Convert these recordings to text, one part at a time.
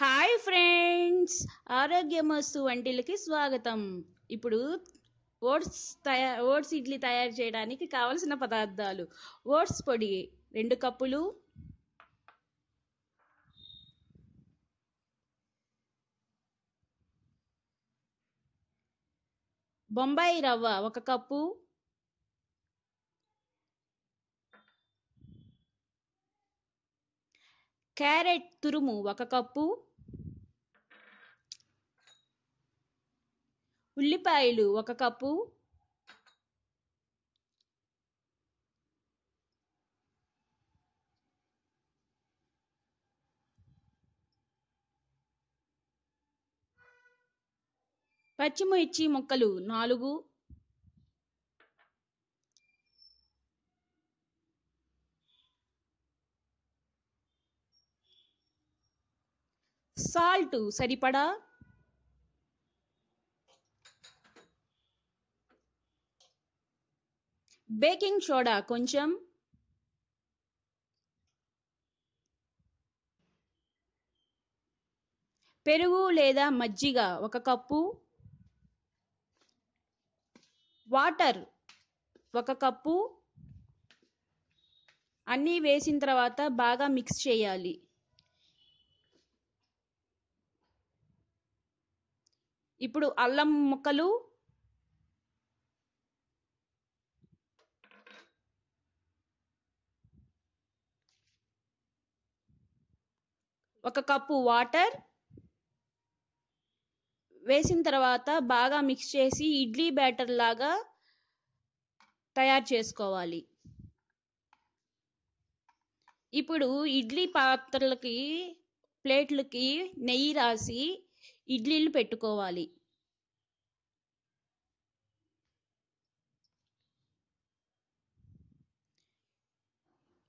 hi friends ఆరోగ్య మస్తు వంటిలకి స్వాగతం ఇప్పుడు ఓట్స్ తయా ఓట్స్ ఇడ్లీ తయారు చేయడానికి కావలసిన పదార్థాలు ఓట్స్ పొడి రెండు కప్పులు బొంబాయి రవ్వ ఒక కప్పు క్యారెట్ తురుము ఒక కప్పు ఉల్లిపాయలు ఒక కప్పు పచ్చిమిర్చి ముక్కలు నాలుగు సాల్ట్ సరిపడా బేకింగ్ సోడా కొంచెం పెరుగు లేదా మజ్జిగ ఒక కప్పు వాటర్ ఒక కప్పు అన్నీ వేసిన తర్వాత బాగా మిక్స్ చేయాలి ఇప్పుడు అల్లం ముక్కలు ఒక కప్పు వాటర్ వేసిన తర్వాత బాగా మిక్స్ చేసి ఇడ్లీ బ్యాటర్ లాగా తయారు చేసుకోవాలి ఇప్పుడు ఇడ్లీ పాత్రలకి ప్లేట్లకి నెయ్యి రాసి ఇడ్లీలు పెట్టుకోవాలి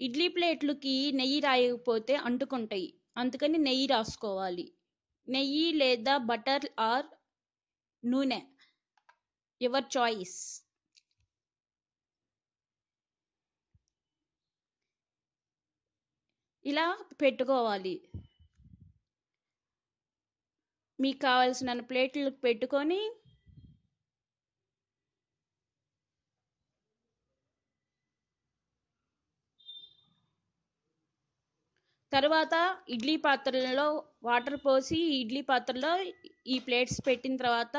ఇడ్లీ ప్లేట్లకి నెయ్యి రాయకపోతే అంటుకుంటాయి అందుకని నెయ్యి రాసుకోవాలి నెయ్యి లేదా బటర్ ఆర్ నూనె యువర్ చాయిస్ ఇలా పెట్టుకోవాలి మీకు కావలసిన ప్లేట్లు పెట్టుకొని తర్వాత ఇడ్లీ పాత్రలలో వాటర్ పోసి ఇడ్లీ పాత్రలో ఈ ప్లేట్స్ పెట్టిన తర్వాత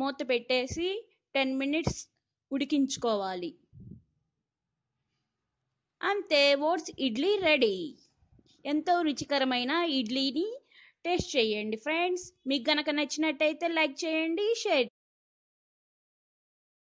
మూత పెట్టేసి టెన్ మినిట్స్ ఉడికించుకోవాలి అంతే ఓట్స్ ఇడ్లీ రెడీ ఎంతో రుచికరమైన ఇడ్లీని టేస్ట్ చేయండి ఫ్రెండ్స్ మీకు కనుక నచ్చినట్టయితే లైక్ చేయండి షేర్